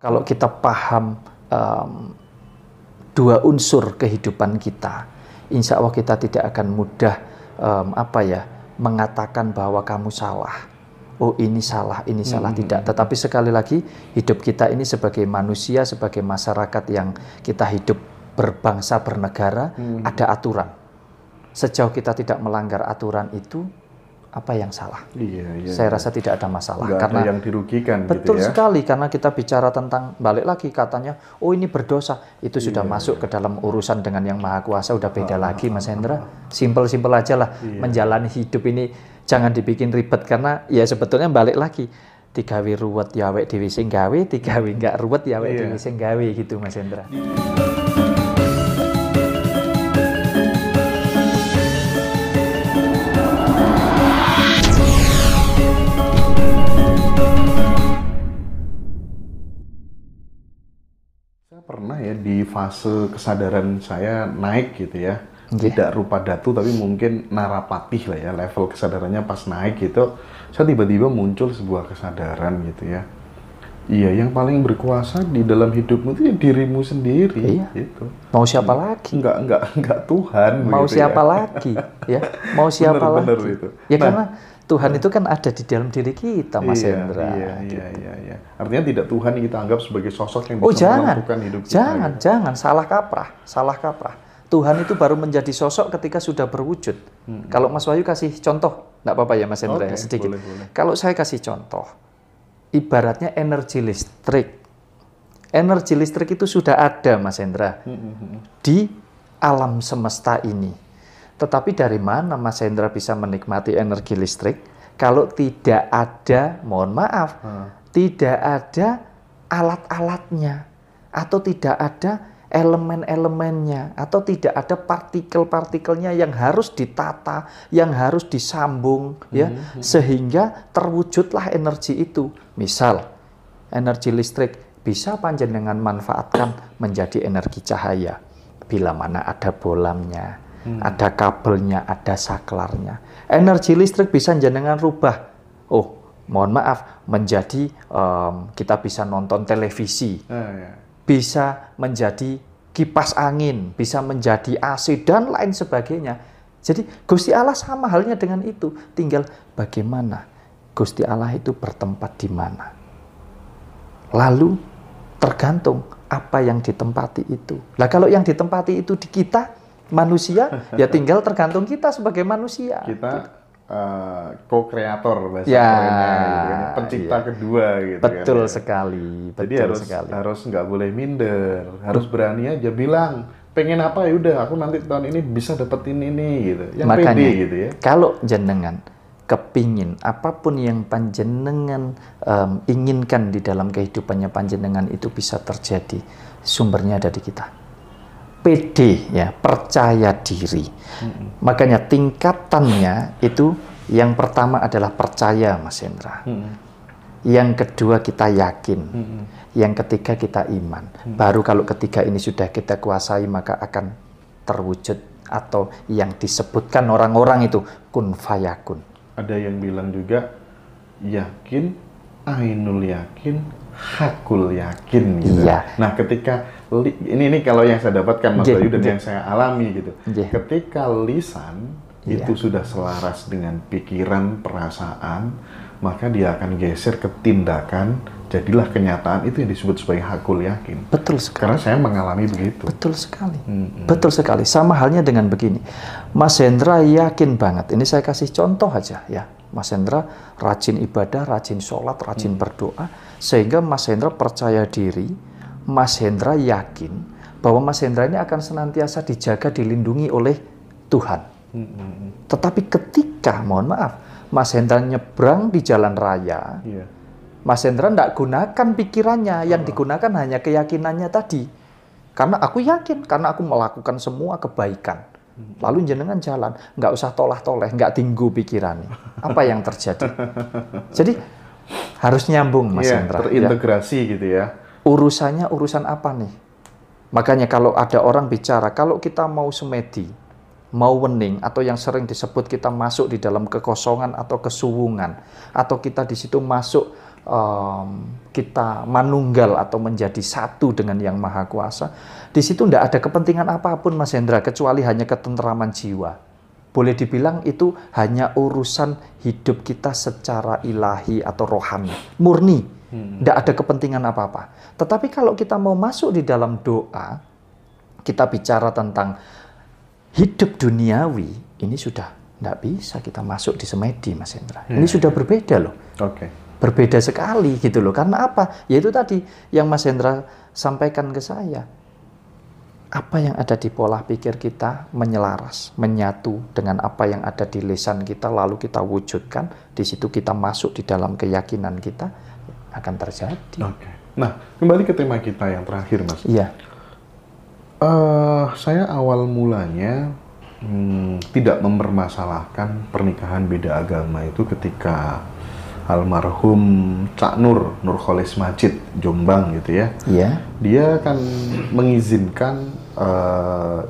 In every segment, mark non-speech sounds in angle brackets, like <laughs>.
Kalau kita paham um, dua unsur kehidupan kita, insya Allah kita tidak akan mudah um, apa ya mengatakan bahwa kamu salah. Oh ini salah, ini salah hmm. tidak. Tetapi sekali lagi hidup kita ini sebagai manusia, sebagai masyarakat yang kita hidup berbangsa bernegara, hmm. ada aturan. Sejauh kita tidak melanggar aturan itu, apa yang salah. Iya, iya, Saya iya. rasa tidak ada masalah Nggak karena ada yang dirugikan. Gitu betul gitu ya. sekali karena kita bicara tentang balik lagi katanya, oh ini berdosa itu iya. sudah masuk ke dalam urusan dengan yang maha kuasa udah beda ah, lagi Mas Hendra. simple simple aja lah iya. menjalani hidup ini jangan dibikin ribet karena ya sebetulnya balik lagi tiga ruwet ya diwising dhewe sing gawe, enggak ruwet ya awake iya. gitu Mas Hendra. Iya. di fase kesadaran saya naik gitu ya. Okay. Tidak rupa datu tapi mungkin narapatih lah ya level kesadarannya pas naik gitu. Saya tiba-tiba muncul sebuah kesadaran gitu ya. Iya, yang paling berkuasa di dalam hidupmu itu ya dirimu sendiri. Iya. Gitu. Mau siapa lagi? Enggak, enggak, enggak Tuhan. Mau ya. siapa ya. lagi? Ya, mau <laughs> siapa bener, lagi? Bener itu. Ya nah, karena Tuhan iya. itu kan ada di dalam diri kita, Mas iya, Hendra. Iya, iya gitu. iya, iya, iya. Artinya tidak Tuhan yang kita anggap sebagai sosok yang oh, bisa oh, jangan, melakukan hidup kita. Jangan, gitu. jangan. Salah kaprah, salah kaprah. Tuhan itu baru menjadi sosok ketika sudah berwujud. Hmm. Kalau Mas Wahyu kasih contoh, enggak apa-apa ya Mas Hendra ya, okay, sedikit. Boleh, boleh. Kalau saya kasih contoh, ibaratnya energi listrik. Energi listrik itu sudah ada, Mas Hendra, hmm. hmm, hmm. di alam semesta ini tetapi dari mana Mas Hendra bisa menikmati energi listrik kalau tidak ada, mohon maaf, hmm. tidak ada alat-alatnya atau tidak ada elemen-elemennya atau tidak ada partikel-partikelnya yang harus ditata, yang harus disambung hmm. ya hmm, hmm. sehingga terwujudlah energi itu. Misal energi listrik bisa panjenengan manfaatkan menjadi energi cahaya bila mana ada bolamnya hmm. ada kabelnya, ada saklarnya. Energi listrik bisa jenengan rubah. Oh, mohon maaf, menjadi um, kita bisa nonton televisi, oh, yeah. Iya. bisa menjadi kipas angin, bisa menjadi AC dan lain sebagainya. Jadi Gusti Allah sama halnya dengan itu, tinggal bagaimana Gusti Allah itu bertempat di mana. Lalu tergantung apa yang ditempati itu. Nah kalau yang ditempati itu di kita, manusia <laughs> ya tinggal tergantung kita sebagai manusia kita gitu. uh, co-creator bahasa ya, gitu kan. pencipta ya. kedua gitu kan betul kan. sekali betul jadi harus sekali. harus nggak boleh minder harus berani aja bilang pengen apa ya udah aku nanti tahun ini bisa dapetin ini gitu yang Makanya, pede gitu ya kalau jenengan kepingin apapun yang panjenengan um, inginkan di dalam kehidupannya panjenengan itu bisa terjadi sumbernya ada di kita PD ya, percaya diri. Hmm. Makanya tingkatannya itu yang pertama adalah percaya, Mas Hendra. Hmm. Yang kedua kita yakin. Hmm. Yang ketiga kita iman. Hmm. Baru kalau ketiga ini sudah kita kuasai maka akan terwujud atau yang disebutkan orang-orang itu kun fayakun. Ada yang bilang juga yakin, ainul yakin, hakul yakin gitu. Iya. Nah, ketika ini ini kalau yang saya dapatkan Mas iya, Bayu dan iya. yang saya alami gitu. Jih. Iya. Ketika lisan iya. itu sudah selaras dengan pikiran, perasaan, maka dia akan geser ke tindakan. Jadilah kenyataan itu yang disebut sebagai hakul yakin. Betul sekali. Karena saya mengalami begitu. Betul sekali. -hmm. Betul sekali. Sama halnya dengan begini. Mas Hendra yakin banget. Ini saya kasih contoh aja ya Mas Hendra rajin ibadah, rajin sholat, rajin hmm. berdoa, sehingga Mas Hendra percaya diri, Mas Hendra yakin bahwa Mas Hendra ini akan senantiasa dijaga, dilindungi oleh Tuhan. Hmm. hmm, hmm. Tetapi ketika, mohon maaf, Mas Hendra nyebrang di jalan raya, yeah. Mas Hendra tidak gunakan pikirannya, yang hmm. digunakan hanya keyakinannya tadi. Karena aku yakin, karena aku melakukan semua kebaikan. Lalu jenengan jalan, nggak usah tolah-toleh, nggak tinggu pikiran. Apa yang terjadi? Jadi harus nyambung, Mas Hendra iya, ya Terintegrasi ya. gitu ya. Urusannya urusan apa nih? Makanya kalau ada orang bicara, kalau kita mau semedi, mau wening, atau yang sering disebut kita masuk di dalam kekosongan atau kesuwungan, atau kita di situ masuk um, kita manunggal atau menjadi satu dengan yang maha kuasa, di situ tidak ada kepentingan apapun Mas Hendra kecuali hanya ketentraman jiwa. Boleh dibilang itu hanya urusan hidup kita secara ilahi atau rohani, murni, tidak hmm. ada kepentingan apa-apa. Tetapi kalau kita mau masuk di dalam doa, kita bicara tentang hidup duniawi, ini sudah tidak bisa kita masuk di semedi, Mas Hendra. Ini hmm. sudah berbeda loh. Oke. Okay berbeda sekali gitu loh. Karena apa? Yaitu tadi yang Mas Hendra sampaikan ke saya. Apa yang ada di pola pikir kita menyelaras, menyatu dengan apa yang ada di lisan kita lalu kita wujudkan, di situ kita masuk di dalam keyakinan kita akan terjadi. Oke. Nah, kembali ke tema kita yang terakhir, Mas. Iya. Uh, saya awal mulanya hmm, tidak mempermasalahkan pernikahan beda agama itu ketika almarhum Cak Nur Nur Kholis Majid Jombang gitu ya. Iya. Dia kan mengizinkan uh,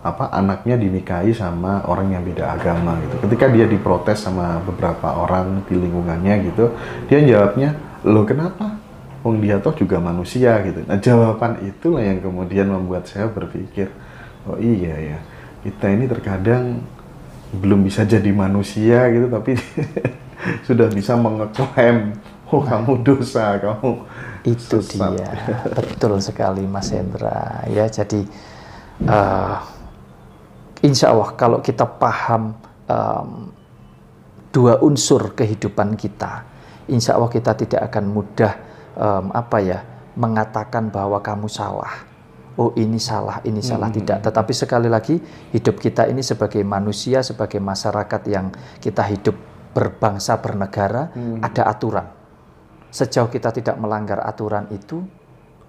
apa anaknya dinikahi sama orang yang beda agama gitu. Ketika dia diprotes sama beberapa orang di lingkungannya gitu, dia jawabnya, "Loh, kenapa? Wong dia toh juga manusia gitu." Nah, jawaban itulah yang kemudian membuat saya berpikir, "Oh iya ya, kita ini terkadang belum bisa jadi manusia gitu tapi <laughs> sudah bisa mengeklaim oh kamu dosa kamu itu sesat. dia betul sekali Mas Hendra ya jadi uh, insya Allah kalau kita paham um, dua unsur kehidupan kita insya Allah kita tidak akan mudah um, apa ya mengatakan bahwa kamu salah oh ini salah, ini salah hmm. tidak. Tetapi sekali lagi hidup kita ini sebagai manusia, sebagai masyarakat yang kita hidup berbangsa bernegara hmm. ada aturan. Sejauh kita tidak melanggar aturan itu,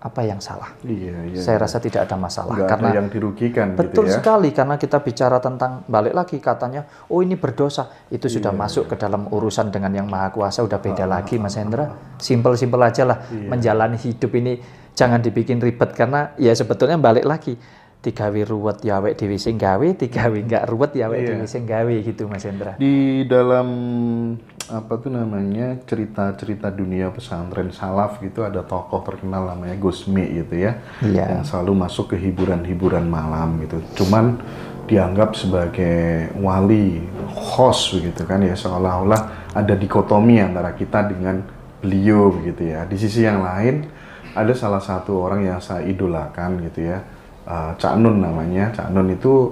apa yang salah? Iya, iya, Saya iya. rasa tidak ada masalah karena ada yang dirugikan. Gitu betul gitu ya? sekali karena kita bicara tentang balik lagi katanya, oh ini berdosa itu iya, sudah masuk ke dalam urusan dengan yang maha kuasa sudah beda ah, lagi, Mas Hendra. Simpel-simpel aja lah iya. menjalani hidup ini jangan dibikin ribet karena ya sebetulnya balik lagi digawe ruwet ya awake dhewe sing gawe, digawe enggak ruwet ya awake yeah. dhewe sing gawe gitu Mas Hendra. Di dalam apa tuh namanya cerita-cerita dunia pesantren salaf gitu ada tokoh terkenal namanya Gusmi gitu ya. Yeah. Yang selalu masuk ke hiburan-hiburan malam gitu. Cuman dianggap sebagai wali, host begitu kan ya seolah-olah ada dikotomi antara kita dengan beliau begitu ya. Di sisi yang lain ada salah satu orang yang saya idolakan gitu ya uh, Cak Nun namanya Cak Nun itu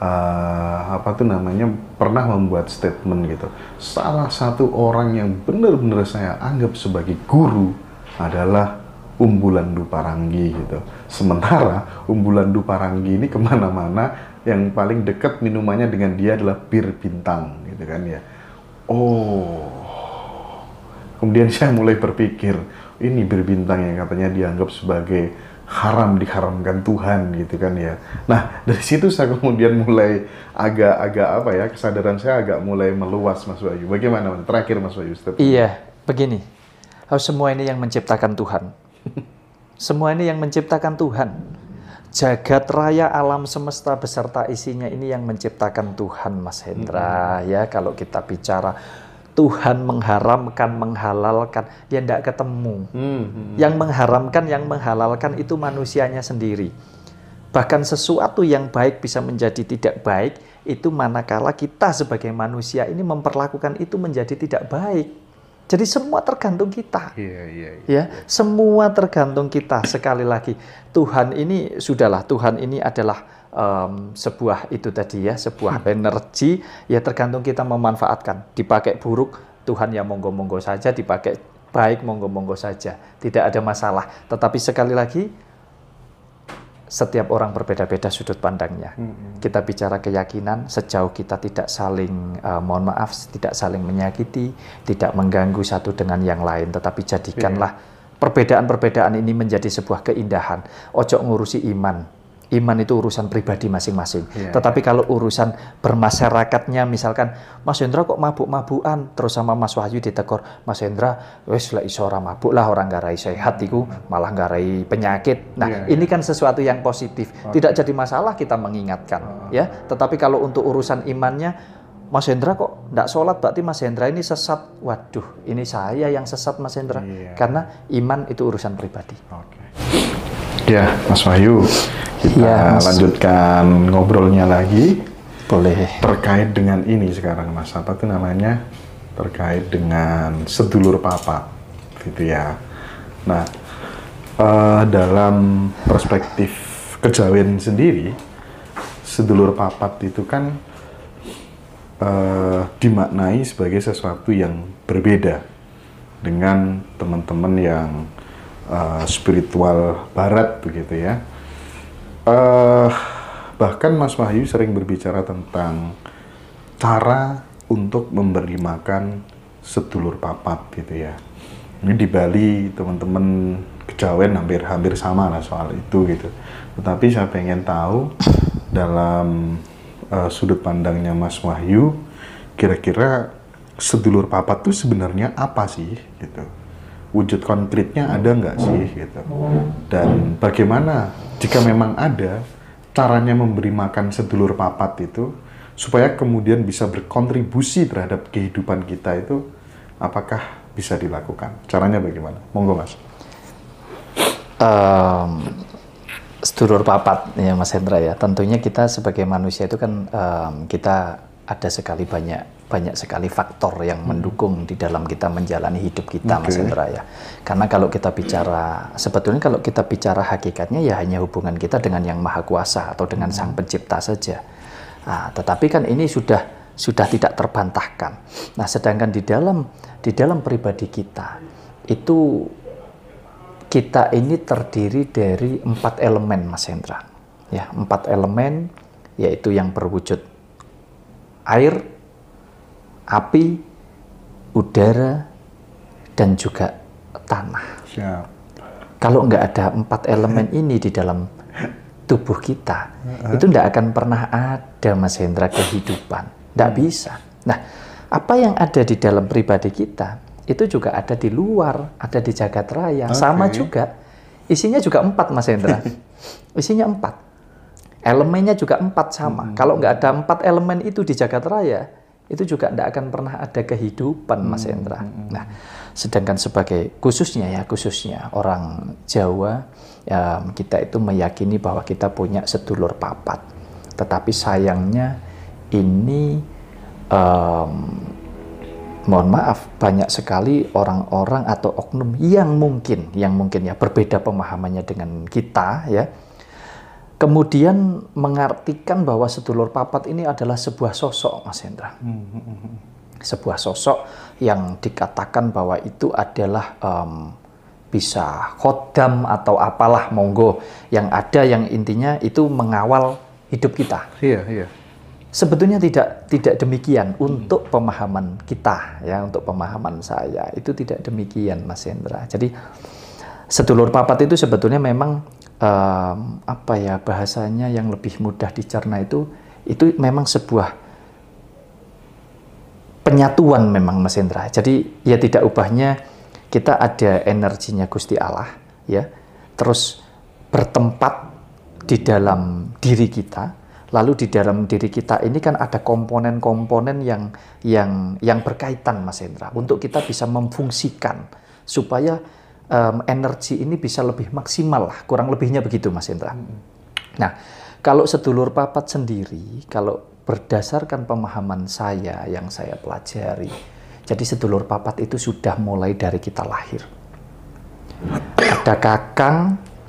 uh, apa tuh namanya pernah membuat statement gitu salah satu orang yang benar-benar saya anggap sebagai guru adalah Umbulan Duparanggi gitu sementara Umbulan Duparanggi ini kemana-mana yang paling dekat minumannya dengan dia adalah bir bintang gitu kan ya oh kemudian <laughs> saya mulai berpikir ini bir bintang yang katanya dianggap sebagai haram diharamkan Tuhan gitu kan ya. Nah dari situ saya kemudian mulai agak-agak apa ya kesadaran saya agak mulai meluas Mas Bayu. Bagaimana terakhir Mas Bayu? Step. Iya begini, oh, semua ini yang menciptakan Tuhan. <laughs> semua ini yang menciptakan Tuhan. Jagat raya alam semesta beserta isinya ini yang menciptakan Tuhan Mas Hendra hmm. ya kalau kita bicara Tuhan mengharamkan, menghalalkan, ya tidak ketemu. Hmm, hmm. Yang mengharamkan, yang menghalalkan itu manusianya sendiri. Bahkan sesuatu yang baik bisa menjadi tidak baik, itu manakala kita sebagai manusia ini memperlakukan itu menjadi tidak baik. Jadi semua tergantung kita. Yeah, yeah, yeah, ya, semua tergantung kita. Sekali lagi, Tuhan ini sudahlah. Tuhan ini adalah um, sebuah itu tadi ya, sebuah hmm. energi ya tergantung kita memanfaatkan. Dipakai buruk Tuhan ya monggo-monggo saja, dipakai baik monggo-monggo saja. Tidak ada masalah. Tetapi sekali lagi setiap orang berbeda-beda sudut pandangnya. Hmm. hmm. Kita bicara keyakinan sejauh kita tidak saling uh, mohon maaf, tidak saling menyakiti, tidak mengganggu satu dengan yang lain, tetapi jadikanlah iya. perbedaan-perbedaan ini menjadi sebuah keindahan. Ojo ngurusi iman, iman itu urusan pribadi masing-masing. Yeah, Tetapi kalau urusan bermasyarakatnya, misalkan Mas Hendra kok mabuk-mabuan, terus sama Mas Wahyu ditekor, Mas Hendra, wes lah iso orang mabuk lah, orang garai sehat itu malah garai penyakit. Nah, yeah, yeah. ini kan sesuatu yang positif. Okay. Oh. Tidak jadi masalah kita mengingatkan, uh-huh. ya. Tetapi kalau untuk urusan imannya, Mas Hendra kok tidak sholat berarti Mas Hendra ini sesat. Waduh, ini saya yang sesat Mas Hendra. Yeah. Karena iman itu urusan pribadi. Okay. Ya, Mas Wahyu, kita ya, mas. lanjutkan ngobrolnya lagi. Boleh. Terkait dengan ini sekarang, Mas. Apa tuh namanya? Terkait dengan sedulur papa, gitu ya. Nah, uh, dalam perspektif kejawen sendiri, sedulur papat itu kan uh, dimaknai sebagai sesuatu yang berbeda dengan teman-teman yang Eh, spiritual Barat begitu ya. Uh, bahkan Mas Wahyu sering berbicara tentang cara untuk memberi makan sedulur papat gitu ya. Ini di Bali teman-teman kejawen hampir-hampir sama lah soal itu gitu. Tetapi saya pengen tahu dalam uh, sudut pandangnya Mas Wahyu, kira-kira sedulur papat tuh sebenarnya apa sih gitu? wujud konkretnya ada nggak sih hmm. gitu dan bagaimana jika memang ada caranya memberi makan sedulur papat itu supaya kemudian bisa berkontribusi terhadap kehidupan kita itu apakah bisa dilakukan caranya bagaimana monggo mas um, sedulur papat ya mas Hendra ya tentunya kita sebagai manusia itu kan um, kita ada sekali banyak banyak sekali faktor yang hmm. mendukung di dalam kita menjalani hidup kita, okay. Mas Indra ya. Karena kalau kita bicara sebetulnya kalau kita bicara hakikatnya ya hanya hubungan kita dengan yang maha kuasa atau dengan sang hmm. pencipta saja. Nah, tetapi kan ini sudah sudah tidak terbantahkan. Nah, sedangkan di dalam di dalam pribadi kita itu kita ini terdiri dari empat elemen, Mas Hendra. Ya, empat elemen yaitu yang berwujud air, api, udara, dan juga tanah. Siap. Kalau nggak ada empat elemen ini di dalam tubuh kita, uh-huh. itu nggak akan pernah ada Mas Hendra kehidupan. Nggak hmm. bisa. Nah, apa yang ada di dalam pribadi kita, itu juga ada di luar, ada di jagat raya. Okay. Sama juga. Isinya juga empat Mas Hendra. <laughs> Isinya empat. Elemennya juga empat sama. Hmm. Kalau nggak ada empat elemen itu di jagat raya, itu juga tidak akan pernah ada kehidupan Mas hmm, Hendra. Hmm, hmm. Nah, sedangkan sebagai khususnya ya khususnya orang Jawa ya, kita itu meyakini bahwa kita punya sedulur papat. Tetapi sayangnya ini um, mohon maaf banyak sekali orang-orang atau oknum yang mungkin yang mungkin ya berbeda pemahamannya dengan kita ya kemudian mengartikan bahwa sedulur papat ini adalah sebuah sosok, Mas Hendra. Hmm, hmm, hmm, sebuah sosok yang dikatakan bahwa itu adalah um, bisa khodam atau apalah monggo yang ada yang intinya itu mengawal hidup kita. Iya, iya. Sebetulnya tidak tidak demikian untuk pemahaman kita ya, untuk pemahaman saya itu tidak demikian Mas Hendra. Jadi sedulur papat itu sebetulnya memang um, apa ya bahasanya yang lebih mudah dicerna itu itu memang sebuah penyatuan memang Mas Indra. Jadi ya tidak ubahnya kita ada energinya Gusti Allah ya. Terus bertempat di dalam diri kita. Lalu di dalam diri kita ini kan ada komponen-komponen yang yang yang berkaitan Mas Indra untuk kita bisa memfungsikan supaya um, energi ini bisa lebih maksimal lah, kurang lebihnya begitu Mas Indra. Hmm. Nah, kalau sedulur papat sendiri, kalau berdasarkan pemahaman saya yang saya pelajari, jadi sedulur papat itu sudah mulai dari kita lahir. Ada kakang,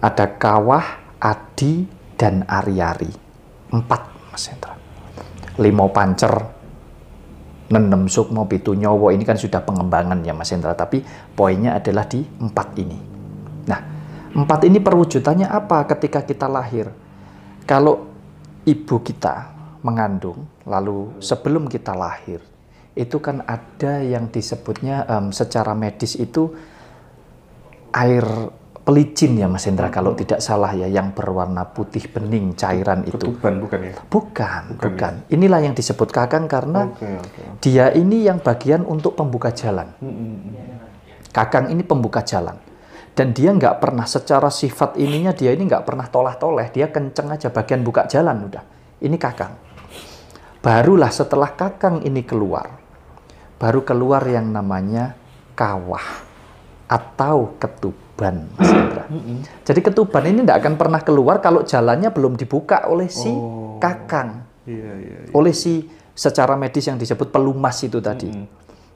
ada kawah, adi, dan ariari, Empat, Mas Indra. Limau pancer, nenem sukmo pitu nyowo ini kan sudah pengembangan ya Mas Hendra tapi poinnya adalah di empat ini nah empat ini perwujudannya apa ketika kita lahir kalau ibu kita mengandung lalu sebelum kita lahir itu kan ada yang disebutnya um, secara medis itu air pelicin ya Mas Hendra kalau tidak salah ya yang berwarna putih bening cairan itu. Ketuban bukan ya? Bukan, bukan. bukan. Ya? Inilah yang disebut kakang karena okay, okay. dia ini yang bagian untuk pembuka jalan. Hmm, hmm, hmm. Kakang ini pembuka jalan. Dan dia nggak pernah secara sifat ininya dia ini nggak pernah tolah-toleh, dia kenceng aja bagian buka jalan udah. Ini kakang. Barulah setelah kakang ini keluar, baru keluar yang namanya kawah atau ketup Ketuban, Mas Indra. Jadi Ketuban ini tidak akan pernah keluar kalau jalannya belum dibuka oleh si oh. Kakang, yeah, yeah, yeah. oleh si secara medis yang disebut pelumas itu tadi.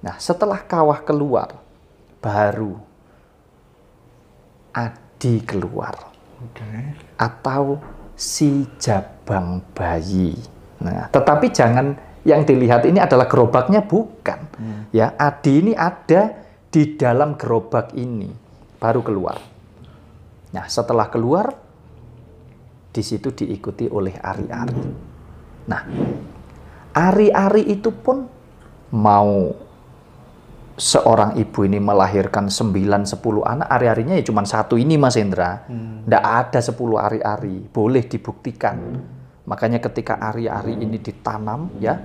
Nah, setelah kawah keluar, baru adi keluar, okay. atau si jabang bayi. Nah, tetapi jangan yang dilihat ini adalah gerobaknya bukan, mm. ya adi ini ada di dalam gerobak ini baru keluar. Nah, setelah keluar, di situ diikuti oleh ari-ari. Nah, ari-ari itu pun mau seorang ibu ini melahirkan 9-10 anak, ari-arinya ya cuma satu ini Mas Indra. Tidak hmm. ada 10 ari-ari, boleh dibuktikan. Hmm. Makanya ketika ari-ari ini ditanam ya,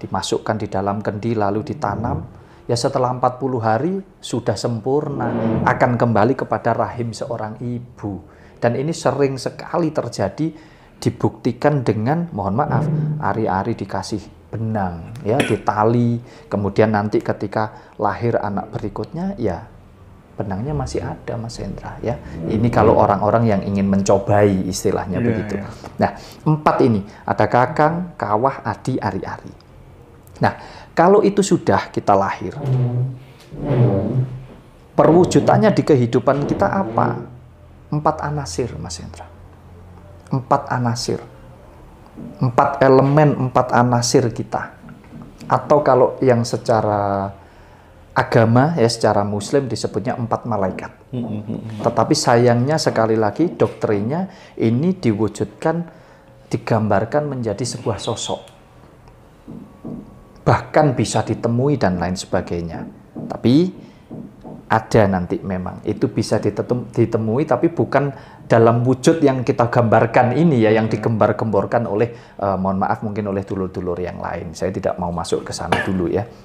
dimasukkan di dalam kendi lalu ditanam, hmm ya setelah 40 hari sudah sempurna akan kembali kepada rahim seorang ibu dan ini sering sekali terjadi dibuktikan dengan mohon maaf ari-ari dikasih benang ya ditali kemudian nanti ketika lahir anak berikutnya ya benangnya masih ada Mas Hendra ya. Ini kalau orang-orang yang ingin mencobai istilahnya yeah, begitu. Yeah. Nah, empat ini ada kakang, kawah, adi, ari-ari. Nah, kalau itu sudah kita lahir, perwujudannya di kehidupan kita apa? Empat anasir, Mas Indra. Empat anasir. Empat elemen, empat anasir kita. Atau kalau yang secara agama ya secara muslim disebutnya empat malaikat. Tetapi sayangnya sekali lagi doktrinya ini diwujudkan digambarkan menjadi sebuah sosok bahkan bisa ditemui dan lain sebagainya. Tapi ada nanti memang itu bisa ditemui tapi bukan dalam wujud yang kita gambarkan ini ya yang digembar-gemborkan oleh eh, mohon maaf mungkin oleh dulur-dulur yang lain. Saya tidak mau masuk ke sana dulu ya.